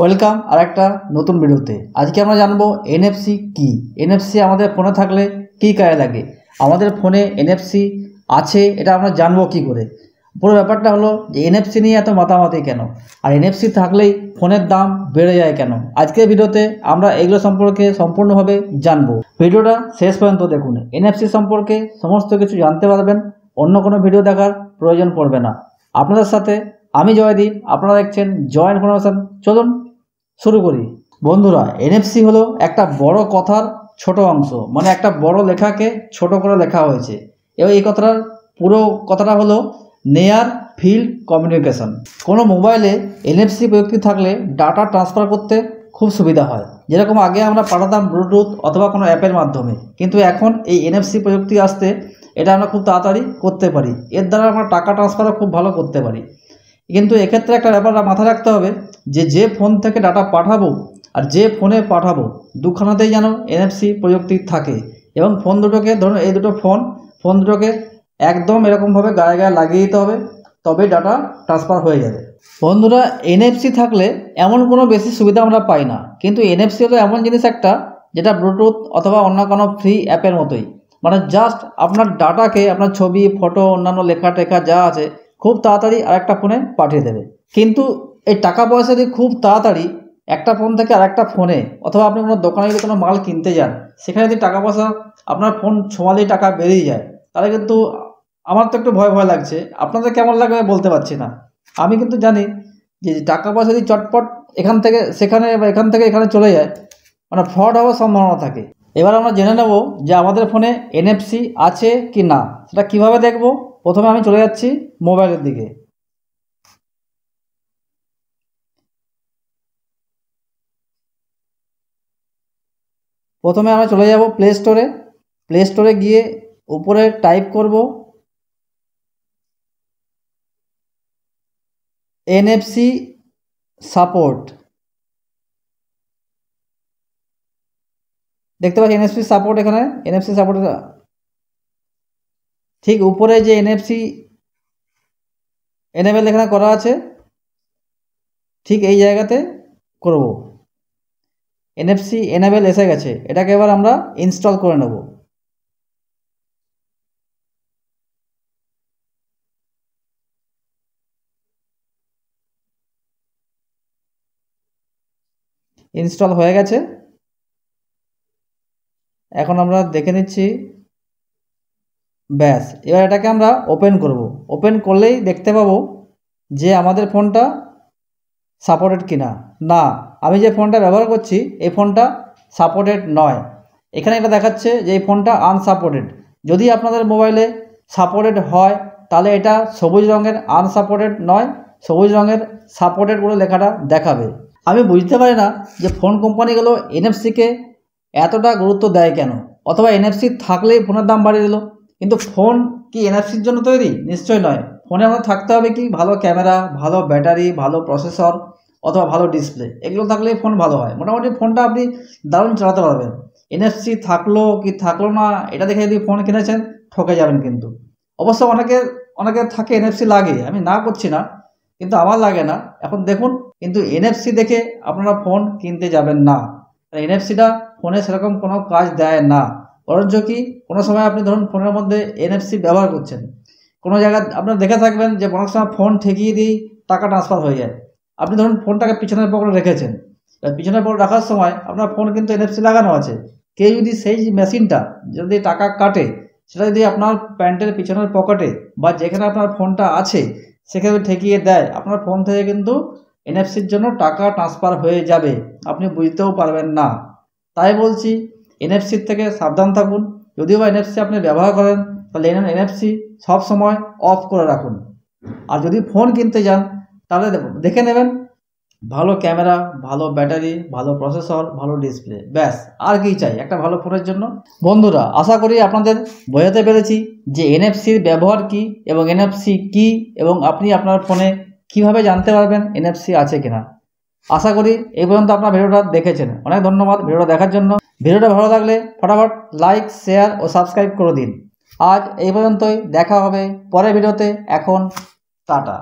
welcome আর একটা নতুন ভিডিওতে আজকে আমরা জানবো এনএফসি কি এনএফসি আমাদের ফোনে থাকলে কি কাজে লাগে আমাদের ফোনে এনএফসি আছে এটা আমরা জানবো কি করে পুরো ব্যাপারটা হলো যে এনএফসি নিয়ে এত মাতামাতি কেন আর এনএফসি থাকলেই ফোনের দাম বেড়ে যায় কেন আজকের ভিডিওতে আমরা এগুলো সম্পর্কে সম্পূর্ণভাবে জানবো ভিডিওটা শেষ পর্যন্ত দেখুন এনএফসি সম্পর্কে সমস্ত কিছু জানতে পারবেন অন্য কোনো ভিডিও দেখার প্রয়োজন পড়বে না আপনাদের সাথে আমি জয়দীপ আপনারা দেখছেন জয় ইনফরমেশান চলুন শুরু করি বন্ধুরা এনএফসি হলো একটা বড় কথার ছোট অংশ মানে একটা বড় লেখাকে ছোট করে লেখা হয়েছে এবং এই কথাটার পুরো কথাটা হলো নেয়ার ফিল্ড কমিউনিকেশন কোনো মোবাইলে এনএফসি প্রযুক্তি থাকলে ডাটা ট্রান্সফার করতে খুব সুবিধা হয় যেরকম আগে আমরা পাঠাতাম ব্লুটুথ অথবা কোনো অ্যাপের মাধ্যমে কিন্তু এখন এই এনএফসি প্রযুক্তি আসতে এটা আমরা খুব তাড়াতাড়ি করতে পারি এর দ্বারা আমরা টাকা ট্রান্সফারও খুব ভালো করতে পারি কিন্তু এক্ষেত্রে একটা ব্যাপার মাথায় রাখতে হবে যে যে ফোন থেকে ডাটা পাঠাবো আর যে ফোনে পাঠাবো দুখানাতেই যেন এনএফসি প্রযুক্তি থাকে এবং ফোন দুটোকে ধরুন এই দুটো ফোন ফোন দুটোকে একদম এরকমভাবে গায়ে গায়ে লাগিয়ে দিতে হবে তবে ডাটা ট্রান্সফার হয়ে যাবে বন্ধুরা এনএফসি থাকলে এমন কোনো বেশি সুবিধা আমরা পাই না কিন্তু এনএফসি হলো এমন জিনিস একটা যেটা ব্লুটুথ অথবা অন্য কোনো ফ্রি অ্যাপের মতোই মানে জাস্ট আপনার ডাটাকে আপনার ছবি ফটো অন্যান্য লেখা টেখা যা আছে খুব তাড়াতাড়ি আর একটা ফোনে পাঠিয়ে দেবে কিন্তু এই টাকা পয়সা দিয়ে খুব তাড়াতাড়ি একটা ফোন থেকে আর একটা ফোনে অথবা আপনি কোনো দোকানে যদি কোনো মাল কিনতে যান সেখানে যদি টাকা পয়সা আপনার ফোন ছোঁয়ালেই টাকা বেরিয়ে যায় তাহলে কিন্তু আমার তো একটু ভয় ভয় লাগছে আপনাদের কেমন লাগবে আমি বলতে পারছি না আমি কিন্তু জানি যে টাকা পয়সা যদি চটপট এখান থেকে সেখানে বা এখান থেকে এখানে চলে যায় মানে ফ্রড হওয়ার সম্ভাবনা থাকে এবার আমরা জেনে নেব যে আমাদের ফোনে এনএফসি আছে কি না সেটা কিভাবে দেখব প্রথমে আমি চলে যাচ্ছি মোবাইলের দিকে প্রথমে আমরা চলে যাব প্লে স্টোরে প্লে স্টোরে গিয়ে উপরে টাইপ করব এনএফসি সাপোর্ট দেখতে পাচ্ছি এনএফসি সাপোর্ট এখানে এনএফসি সাপোর্ট ঠিক উপরে যে এনএফসি এনেবেল এখানে করা আছে ঠিক এই জায়গাতে করব এনএফসি এনেবেল এসে গেছে এটাকে এবার আমরা ইনস্টল করে নেব ইনস্টল হয়ে গেছে এখন আমরা দেখে নিচ্ছি ব্যাস এবার এটাকে আমরা ওপেন করব ওপেন করলেই দেখতে পাবো যে আমাদের ফোনটা সাপোর্টেড কিনা না আমি যে ফোনটা ব্যবহার করছি এই ফোনটা সাপোর্টেড নয় এখানে এটা দেখাচ্ছে যে এই ফোনটা আনসাপোর্টেড যদি আপনাদের মোবাইলে সাপোর্টেড হয় তাহলে এটা সবুজ রঙের আনসাপোর্টেড নয় সবুজ রঙের সাপোর্টেড বলে লেখাটা দেখাবে আমি বুঝতে পারি না যে ফোন কোম্পানিগুলো এনএফসিকে এতটা গুরুত্ব দেয় কেন অথবা এনএফসি থাকলেই ফোনের দাম বাড়িয়ে দিল কিন্তু ফোন কি এনআরসির জন্য তৈরি নিশ্চয় নয় ফোনে আমাদের থাকতে হবে কি ভালো ক্যামেরা ভালো ব্যাটারি ভালো প্রসেসর অথবা ভালো ডিসপ্লে এগুলো থাকলেই ফোন ভালো হয় মোটামুটি ফোনটা আপনি দারুণ চালাতে পারবেন এনএফসি থাকলো কি থাকলো না এটা দেখে যদি ফোন কিনেছেন ঠকে যাবেন কিন্তু অবশ্য অনেকে অনেকে থাকে এনএফসি লাগে আমি না করছি না কিন্তু আমার লাগে না এখন দেখুন কিন্তু এনএফসি দেখে আপনারা ফোন কিনতে যাবেন না এনএফসিটা ফোনে সেরকম কোনো কাজ দেয় না অরঞ্জ কি কোনো সময় আপনি ধরুন ফোনের মধ্যে এনএফসি ব্যবহার করছেন কোনো জায়গায় আপনার দেখে থাকবেন যে অনেক সময় ফোন ঠেকিয়ে দিয়েই টাকা ট্রান্সফার হয়ে যায় আপনি ধরুন ফোনটাকে পিছনের পকেটে রেখেছেন পিছনের পকেটে রাখার সময় আপনার ফোন কিন্তু এনএফসি লাগানো আছে কেউ যদি সেই মেশিনটা যদি টাকা কাটে সেটা যদি আপনার প্যান্টের পিছনের পকেটে বা যেখানে আপনার ফোনটা আছে সেখানে ঠেকিয়ে দেয় আপনার ফোন থেকে কিন্তু এনএফসির জন্য টাকা ট্রান্সফার হয়ে যাবে আপনি বুঝতেও পারবেন না তাই বলছি এনএফসির থেকে সাবধান থাকুন যদিও বা এনএফসি আপনি ব্যবহার করেন তাহলে এনএফসি সব সময় অফ করে রাখুন আর যদি ফোন কিনতে যান তাহলে দেখে নেবেন ভালো ক্যামেরা ভালো ব্যাটারি ভালো প্রসেসর ভালো ডিসপ্লে ব্যাস আর কি চাই একটা ভালো ফোনের জন্য বন্ধুরা আশা করি আপনাদের বোঝাতে পেরেছি যে এনএফসির ব্যবহার কি এবং এনএফসি কি এবং আপনি আপনার ফোনে কিভাবে জানতে পারবেন এনএফসি আছে কিনা আশা করি এই পর্যন্ত আপনার ভিডিওটা দেখেছেন অনেক ধন্যবাদ ভিডিওটা দেখার জন্য ভিডিওটা ভালো লাগলে ফটাফট লাইক শেয়ার ও সাবস্ক্রাইব করে দিন আজ এই পর্যন্তই দেখা হবে পরের ভিডিওতে এখন টাটা